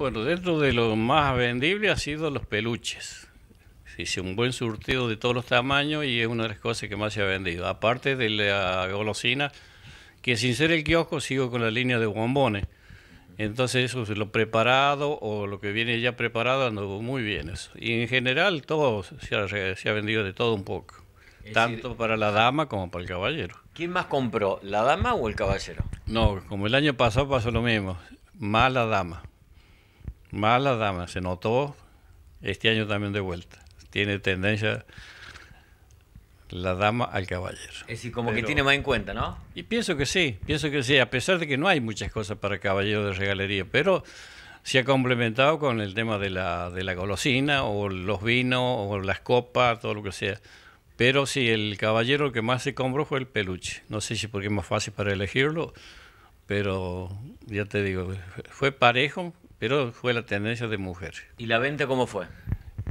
Bueno, dentro de lo más vendible ha sido los peluches. Hice un buen surtido de todos los tamaños y es una de las cosas que más se ha vendido. Aparte de la golosina, que sin ser el kiosco sigo con la línea de bombones. Entonces eso lo preparado o lo que viene ya preparado ando muy bien eso. Y en general todo se ha, vendido de todo un poco. tanto para la dama como para el caballero. ¿Quién más compró, la dama o el caballero? No, como el año pasado pasó lo mismo, más la dama. Mala dama, se notó este año también de vuelta. Tiene tendencia la dama al caballero. Es decir, como que tiene más en cuenta, ¿no? Y pienso que sí, pienso que sí, a pesar de que no hay muchas cosas para caballero de regalería, pero se ha complementado con el tema de la, de la golosina o los vinos o las copas, todo lo que sea. Pero sí, el caballero que más se compró fue el peluche. No sé si porque es más fácil para elegirlo, pero ya te digo, fue parejo, pero fue la tendencia de mujer. ¿Y la venta cómo fue?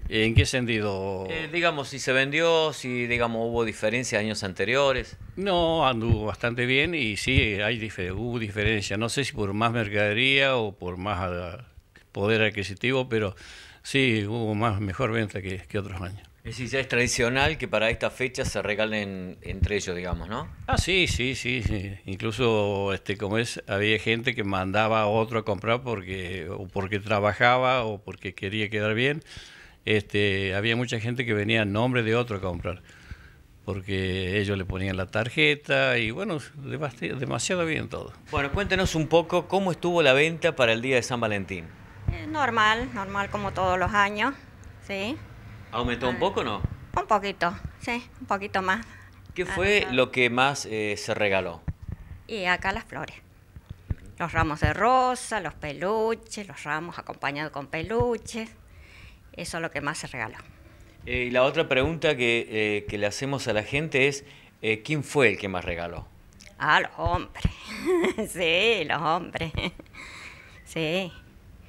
¿En qué sentido? Eh, digamos, si se vendió, si digamos hubo diferencias años anteriores. No, anduvo bastante bien y sí, hay hubo diferencia. No sé si por más mercadería o por más ah, poder adquisitivo, pero sí, hubo más mejor venta que, que otros años. Es ya es tradicional que para esta fecha se regalen entre ellos, digamos, ¿no? Ah, sí, sí, sí, Incluso, este, como es, había gente que mandaba a otro a comprar porque, o porque trabajaba o porque quería quedar bien. Este, había mucha gente que venía en nombre de otro a comprar porque ellos le ponían la tarjeta y bueno, demasiado bien todo. Bueno, cuéntenos un poco cómo estuvo la venta para el día de San Valentín. Eh, normal, normal como todos los años, sí. ¿Aumentó un ah. poco o no? Un poquito, sí, un poquito más. ¿Qué ah, fue lo que más eh, se regaló? Y acá las flores. Los ramos de rosa, los peluches, los ramos acompañados con peluches. Eso es lo que más se regaló. Eh, y la otra pregunta que, eh, que, le hacemos a la gente es, ¿quién fue el que más regaló? Ah, los hombres. sí, los hombres. sí.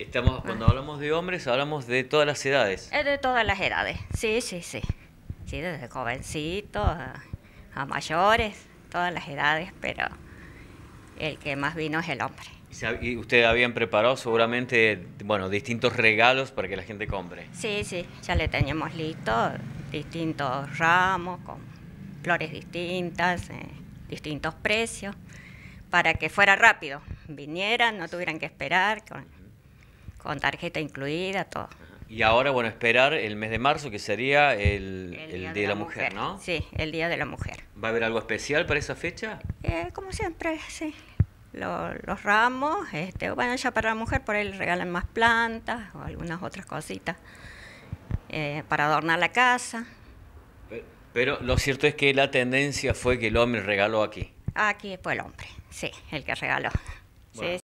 Estamos, ah. cuando hablamos de hombres, hablamos de todas las edades. de todas las edades, sí, sí, sí. Sí, desde jovencitos a, mayores, todas las edades, pero el que más vino es el hombre. ¿Y ustedes habían preparado seguramente, bueno, distintos regalos para que la gente compre? Sí, sí, ya le teníamos listo distintos ramos con flores distintas, eh, distintos precios, para que fuera rápido, vinieran, no tuvieran que esperar. Con, con tarjeta incluida, todo. Y ahora, bueno, esperar el mes de marzo, que sería el, el Día, de, la, mujer, ¿no? Sí, el Día de la Mujer. ¿Va a haber algo especial para esa fecha? Eh, como siempre, sí. los ramos, este, bueno, ya para la mujer por ahí le regalan más plantas o algunas otras cositas eh, para adornar la casa. Pero, lo cierto es que la tendencia fue que el hombre regaló aquí. Aquí fue el hombre, sí, el que regaló. sí